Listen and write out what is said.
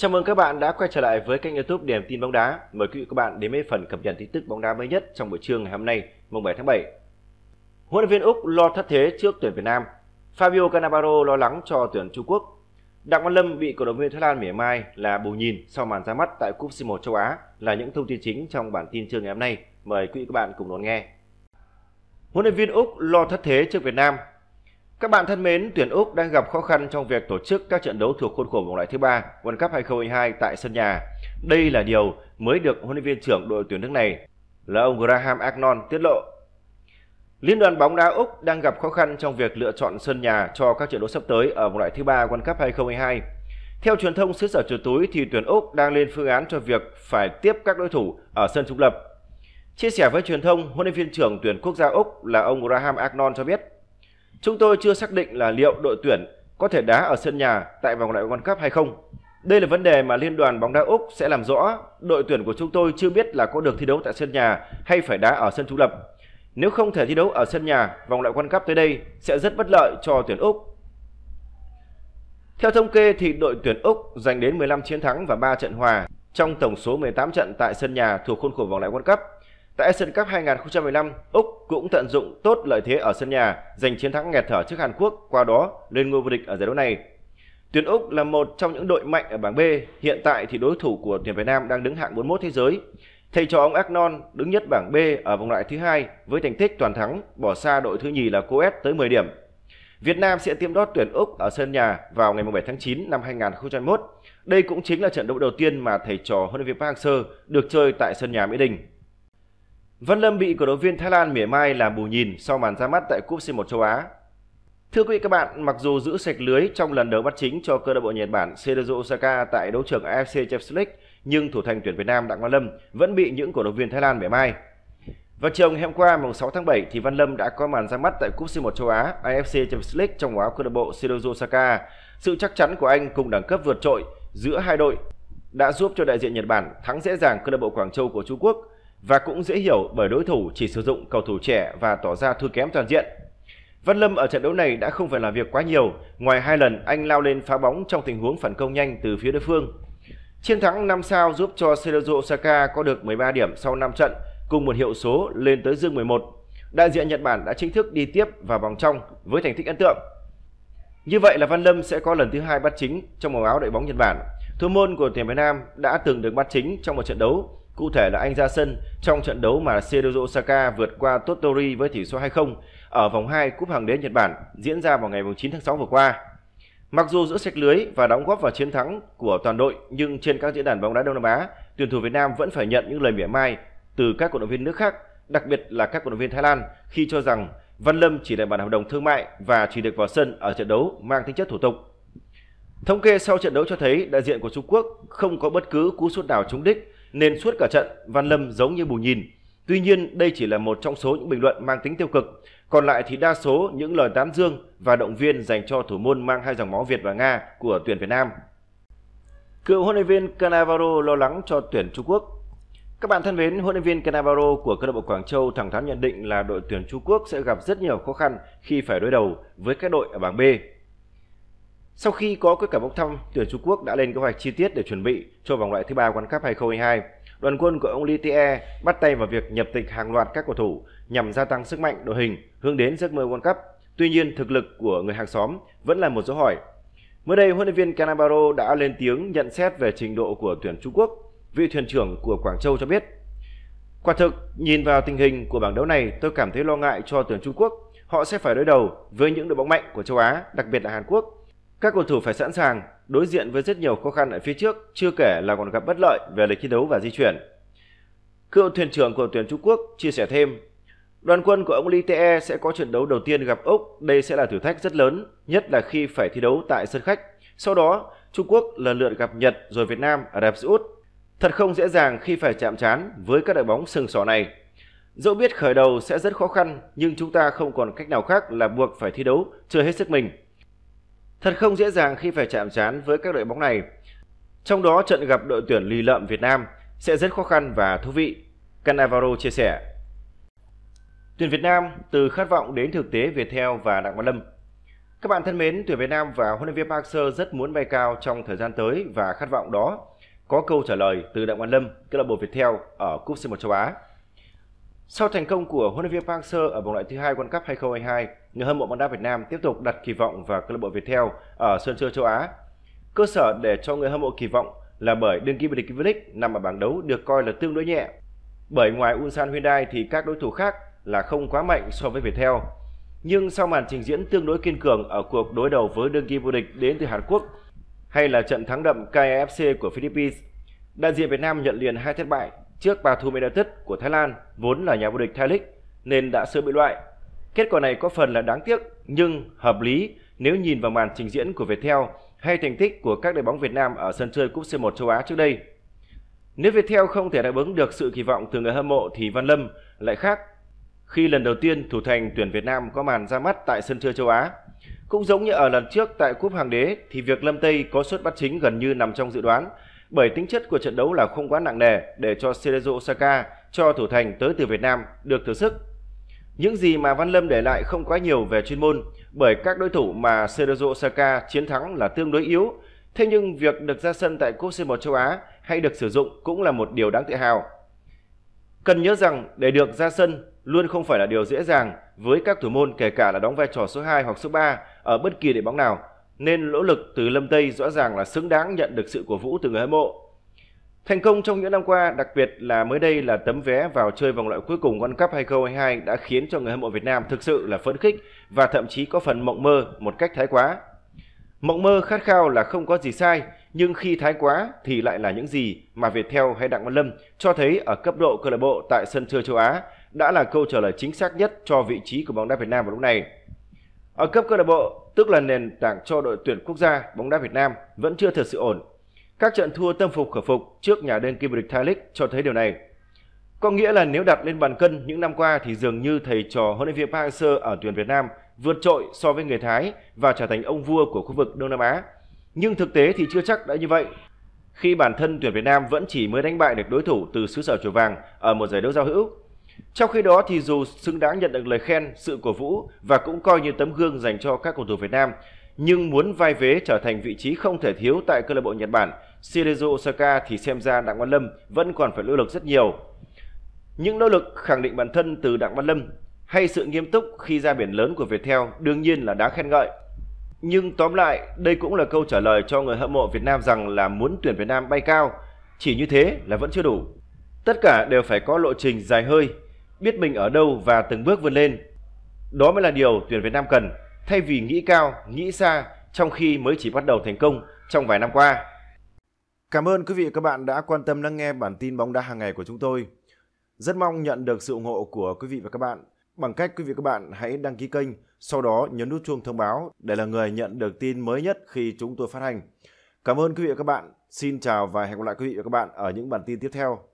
Chào mừng các bạn đã quay trở lại với kênh YouTube Điểm tin bóng đá. Mời quý vị các bạn đến với phần cập nhật tin tức bóng đá mới nhất trong buổi trưa ngày hôm nay, mùng 7 tháng 7. Huấn luyện viên Úc lo thất thế trước tuyển Việt Nam. Fabio Cannavaro lo lắng cho tuyển Trung Quốc. Đặng Văn Lâm bị cổ động viên Thái Lan mỉa mai là bù nhìn sau màn ra mắt tại Cúp C1 châu Á là những thông tin chính trong bản tin trưa ngày hôm nay. Mời quý vị các bạn cùng đón nghe. Huấn luyện viên Úc lo thất thế trước Việt Nam. Các bạn thân mến, tuyển Úc đang gặp khó khăn trong việc tổ chức các trận đấu thuộc khuôn khổ vòng loại thứ ba World Cup 2022 tại sân nhà. Đây là điều mới được huấn luyện viên trưởng đội tuyển nước này là ông Graham Arnold tiết lộ. Liên đoàn bóng đá Úc đang gặp khó khăn trong việc lựa chọn sân nhà cho các trận đấu sắp tới ở vòng loại thứ ba World Cup 2022. Theo truyền thông xứ sở chuột túi thì tuyển Úc đang lên phương án cho việc phải tiếp các đối thủ ở sân trung lập. Chia sẻ với truyền thông, huấn luyện viên trưởng tuyển quốc gia Úc là ông Graham Arnold cho biết Chúng tôi chưa xác định là liệu đội tuyển có thể đá ở sân nhà tại vòng loại World Cup hay không. Đây là vấn đề mà Liên đoàn bóng đá Úc sẽ làm rõ. Đội tuyển của chúng tôi chưa biết là có được thi đấu tại sân nhà hay phải đá ở sân trú lập. Nếu không thể thi đấu ở sân nhà, vòng loại World Cup tới đây sẽ rất bất lợi cho tuyển Úc. Theo thống kê thì đội tuyển Úc giành đến 15 chiến thắng và 3 trận hòa trong tổng số 18 trận tại sân nhà thuộc khuôn khổ vòng loại World Cup. Tại Asian Cup 2015, Úc cũng tận dụng tốt lợi thế ở sân nhà, giành chiến thắng nghẹt thở trước Hàn Quốc, qua đó lên ngôi vô địch ở giải đấu này. Tuyển Úc là một trong những đội mạnh ở bảng B, hiện tại thì đối thủ của tuyển Việt Nam đang đứng hạng 41 thế giới. Thầy trò ông Agnon đứng nhất bảng B ở vòng loại thứ hai với thành tích toàn thắng, bỏ xa đội thứ nhì là Coes tới 10 điểm. Việt Nam sẽ tiêm đót tuyển Úc ở sân nhà vào ngày 7 tháng 9 năm 2021. Đây cũng chính là trận đấu đầu tiên mà thầy trò huấn luyện viên Park Hang-seo được chơi tại sân nhà Mỹ Đình. Văn Lâm bị cổ động viên Thái Lan mỉa mai là bù nhìn sau màn ra mắt tại cúp C1 châu Á. Thưa quý vị các bạn, mặc dù giữ sạch lưới trong lần đấu bắt chính cho câu lạc bộ Nhật Bản Cerezo Osaka tại đấu trường AFC Champions League, nhưng thủ thành tuyển Việt Nam Đặng Văn Lâm vẫn bị những cổ động viên Thái Lan mỉa mai. Vào chiều ngày hôm qua, mùng 6 tháng 7 thì Văn Lâm đã có màn ra mắt tại cúp C1 châu Á AFC Champions League trong áo câu lạc bộ Cerezo Osaka. Sự chắc chắn của anh cùng đẳng cấp vượt trội giữa hai đội đã giúp cho đại diện Nhật Bản thắng dễ dàng câu lạc bộ Quảng Châu của Trung Quốc và cũng dễ hiểu bởi đối thủ chỉ sử dụng cầu thủ trẻ và tỏ ra thua kém toàn diện. Văn Lâm ở trận đấu này đã không phải làm việc quá nhiều, ngoài hai lần anh lao lên phá bóng trong tình huống phản công nhanh từ phía đối phương. Chiến thắng 5 sao giúp cho Sergio Osaka có được 13 điểm sau 5 trận, cùng một hiệu số lên tới dương 11. Đại diện Nhật Bản đã chính thức đi tiếp vào vòng trong với thành tích ấn tượng. Như vậy là Văn Lâm sẽ có lần thứ hai bắt chính trong màu áo đội bóng Nhật Bản. Thủ môn của tuyển Việt Nam đã từng được bắt chính trong một trận đấu Cụ thể là anh ra sân trong trận đấu mà Seiryu Osaka vượt qua Tottori với tỷ số 2-0 ở vòng 2 Cúp Hàng đế Nhật Bản diễn ra vào ngày 9 tháng 6 vừa qua. Mặc dù giữa sạch lưới và đóng góp vào chiến thắng của toàn đội nhưng trên các diễn đàn bóng đá Đông Nam Á, tuyển thủ Việt Nam vẫn phải nhận những lời mỉa mai từ các cổ động viên nước khác, đặc biệt là các cổ động viên Thái Lan khi cho rằng Văn Lâm chỉ là bản hợp đồng thương mại và chỉ được vào sân ở trận đấu mang tính chất thủ tục. Thống kê sau trận đấu cho thấy đại diện của Trung Quốc không có bất cứ cú sút nào trúng đích nên suốt cả trận Văn Lâm giống như bù nhìn. Tuy nhiên, đây chỉ là một trong số những bình luận mang tính tiêu cực, còn lại thì đa số những lời tán dương và động viên dành cho thủ môn mang hai dòng máu Việt và Nga của tuyển Việt Nam. Cựu huấn luyện viên Cannavaro lo lắng cho tuyển Trung Quốc các bạn thân mến, huấn luyện viên Cannavaro của câu lạc bộ Quảng Châu thẳng thắn nhận định là đội tuyển Trung Quốc sẽ gặp rất nhiều khó khăn khi phải đối đầu với các đội ở bảng B. Sau khi có kết quả bốc thăm, tuyển Trung Quốc đã lên kế hoạch chi tiết để chuẩn bị cho vòng loại thứ ba World Cup 2022. Đoàn quân của ông Li Tie bắt tay vào việc nhập tịch hàng loạt các cầu thủ nhằm gia tăng sức mạnh đội hình hướng đến giấc mơ World Cup. Tuy nhiên, thực lực của người hàng xóm vẫn là một dấu hỏi. Mới đây, huấn luyện viên Cannavaro đã lên tiếng nhận xét về trình độ của tuyển Trung Quốc. Vị thuyền trưởng của Quảng Châu cho biết, Quả thực, nhìn vào tình hình của bảng đấu này, tôi cảm thấy lo ngại cho tuyển Trung Quốc. Họ sẽ phải đối đầu với những đội bóng mạnh của châu Á, đặc biệt là Hàn Quốc các cầu thủ phải sẵn sàng đối diện với rất nhiều khó khăn ở phía trước, chưa kể là còn gặp bất lợi về lịch thi đấu và di chuyển. Cựu thuyền trưởng của tuyển Trung Quốc chia sẻ thêm, đoàn quân của ông Lee Te sẽ có trận đấu đầu tiên gặp Úc, đây sẽ là thử thách rất lớn, nhất là khi phải thi đấu tại sân khách. Sau đó, Trung Quốc lần lượt gặp Nhật rồi Việt Nam ở Ả Rập Út. Thật không dễ dàng khi phải chạm trán với các đội bóng sừng sỏ này. Dẫu biết khởi đầu sẽ rất khó khăn, nhưng chúng ta không còn cách nào khác là buộc phải thi đấu, chơi hết sức mình. Thật không dễ dàng khi phải chạm trán với các đội bóng này. Trong đó trận gặp đội tuyển lì lợm Việt Nam sẽ rất khó khăn và thú vị, Cannavaro chia sẻ. Tuyển Việt Nam từ khát vọng đến thực tế Việt Theo và Đặng Văn Lâm. Các bạn thân mến, tuyển Việt Nam và huấn luyện viên Park hang rất muốn bay cao trong thời gian tới và khát vọng đó có câu trả lời từ Đặng Văn Lâm, câu lạc bộ Việt Theo ở cúp C1 châu Á. Sau thành công của huấn luyện viên Park hang ở vòng loại thứ hai World Cup 2022, người hâm mộ bóng đá Việt Nam tiếp tục đặt kỳ vọng vào câu lạc bộ Viettel ở sân chơi châu Á. Cơ sở để cho người hâm mộ kỳ vọng là bởi đương kim vô địch V-League nằm ở bảng đấu được coi là tương đối nhẹ. Bởi ngoài Ulsan Hyundai thì các đối thủ khác là không quá mạnh so với Viettel. Nhưng sau màn trình diễn tương đối kiên cường ở cuộc đối đầu với đương kim vô địch đến từ Hàn Quốc hay là trận thắng đậm KFC của Philippines, đại diện Việt Nam nhận liền hai thất bại trước Bathum United của Thái Lan vốn là nhà vô địch Thái League nên đã sớm bị loại Kết quả này có phần là đáng tiếc nhưng hợp lý nếu nhìn vào màn trình diễn của Viettel hay thành tích của các đội bóng Việt Nam ở sân chơi cúp C1 châu Á trước đây. Nếu Viettel không thể đáp ứng được sự kỳ vọng từ người hâm mộ thì Văn Lâm lại khác khi lần đầu tiên thủ thành tuyển Việt Nam có màn ra mắt tại sân chơi châu Á. Cũng giống như ở lần trước tại Cúp hoàng Đế thì việc Lâm Tây có suất bắt chính gần như nằm trong dự đoán bởi tính chất của trận đấu là không quá nặng nề để cho Cerezo Osaka cho thủ thành tới từ Việt Nam được thử sức những gì mà Văn Lâm để lại không quá nhiều về chuyên môn bởi các đối thủ mà Cerezo Osaka chiến thắng là tương đối yếu. Thế nhưng việc được ra sân tại cúp C1 châu Á hay được sử dụng cũng là một điều đáng tự hào. Cần nhớ rằng để được ra sân luôn không phải là điều dễ dàng với các thủ môn kể cả là đóng vai trò số 2 hoặc số 3 ở bất kỳ đội bóng nào, nên nỗ lực từ Lâm Tây rõ ràng là xứng đáng nhận được sự cổ vũ từ người hâm mộ. Thành công trong những năm qua, đặc biệt là mới đây là tấm vé vào chơi vòng loại cuối cùng World Cup 2022 đã khiến cho người hâm mộ Việt Nam thực sự là phấn khích và thậm chí có phần mộng mơ một cách thái quá. Mộng mơ khát khao là không có gì sai, nhưng khi thái quá thì lại là những gì mà Viettel hay Đặng Văn Lâm cho thấy ở cấp độ câu lạc bộ tại sân chơi châu Á đã là câu trả lời chính xác nhất cho vị trí của bóng đá Việt Nam vào lúc này. Ở cấp câu lạc bộ, tức là nền tảng cho đội tuyển quốc gia bóng đá Việt Nam vẫn chưa thật sự ổn các trận thua tâm phục khẩu phục trước nhà đương kim vô địch Thái League cho thấy điều này. Có nghĩa là nếu đặt lên bàn cân những năm qua thì dường như thầy trò huấn luyện viên Park Hang-seo ở tuyển Việt Nam vượt trội so với người Thái và trở thành ông vua của khu vực Đông Nam Á. Nhưng thực tế thì chưa chắc đã như vậy. Khi bản thân tuyển Việt Nam vẫn chỉ mới đánh bại được đối thủ từ xứ sở chùa vàng ở một giải đấu giao hữu. Trong khi đó thì dù xứng đáng nhận được lời khen, sự cổ vũ và cũng coi như tấm gương dành cho các cầu thủ Việt Nam, nhưng muốn vai vế trở thành vị trí không thể thiếu tại câu lạc bộ Nhật Bản Cerezo Osaka thì xem ra Đặng Văn Lâm vẫn còn phải nỗ lực rất nhiều. Những nỗ lực khẳng định bản thân từ Đặng Văn Lâm hay sự nghiêm túc khi ra biển lớn của Viettel đương nhiên là đáng khen ngợi. Nhưng tóm lại, đây cũng là câu trả lời cho người hâm mộ Việt Nam rằng là muốn tuyển Việt Nam bay cao, chỉ như thế là vẫn chưa đủ. Tất cả đều phải có lộ trình dài hơi, biết mình ở đâu và từng bước vươn lên. Đó mới là điều tuyển Việt Nam cần, thay vì nghĩ cao, nghĩ xa trong khi mới chỉ bắt đầu thành công trong vài năm qua. Cảm ơn quý vị và các bạn đã quan tâm lắng nghe bản tin bóng đá hàng ngày của chúng tôi. Rất mong nhận được sự ủng hộ của quý vị và các bạn bằng cách quý vị và các bạn hãy đăng ký kênh, sau đó nhấn nút chuông thông báo để là người nhận được tin mới nhất khi chúng tôi phát hành. Cảm ơn quý vị và các bạn. Xin chào và hẹn gặp lại quý vị và các bạn ở những bản tin tiếp theo.